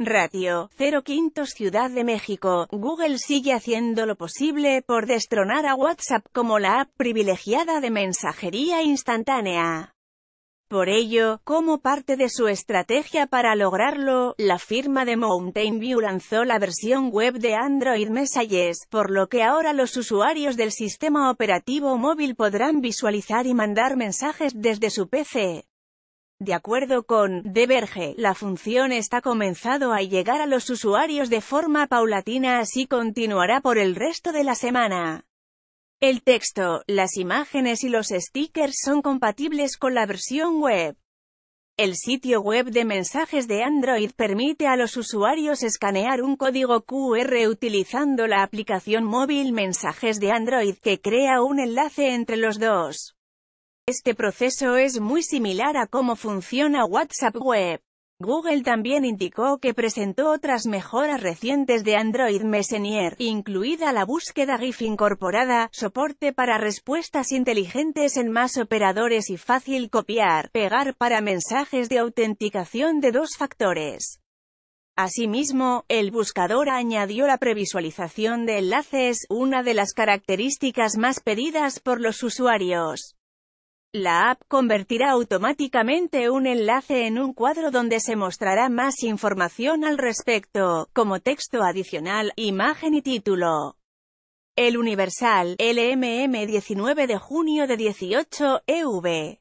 Ratio, 05 Ciudad de México, Google sigue haciendo lo posible por destronar a WhatsApp como la app privilegiada de mensajería instantánea. Por ello, como parte de su estrategia para lograrlo, la firma de Mountain View lanzó la versión web de Android Messages, por lo que ahora los usuarios del sistema operativo móvil podrán visualizar y mandar mensajes desde su PC. De acuerdo con De Verge, la función está comenzado a llegar a los usuarios de forma paulatina así continuará por el resto de la semana. El texto, las imágenes y los stickers son compatibles con la versión web. El sitio web de mensajes de Android permite a los usuarios escanear un código QR utilizando la aplicación móvil Mensajes de Android que crea un enlace entre los dos. Este proceso es muy similar a cómo funciona WhatsApp Web. Google también indicó que presentó otras mejoras recientes de Android Messenger, incluida la búsqueda GIF incorporada, soporte para respuestas inteligentes en más operadores y fácil copiar, pegar para mensajes de autenticación de dos factores. Asimismo, el buscador añadió la previsualización de enlaces, una de las características más pedidas por los usuarios. La app convertirá automáticamente un enlace en un cuadro donde se mostrará más información al respecto, como texto adicional, imagen y título. El Universal, LMM 19 de junio de 18, EV.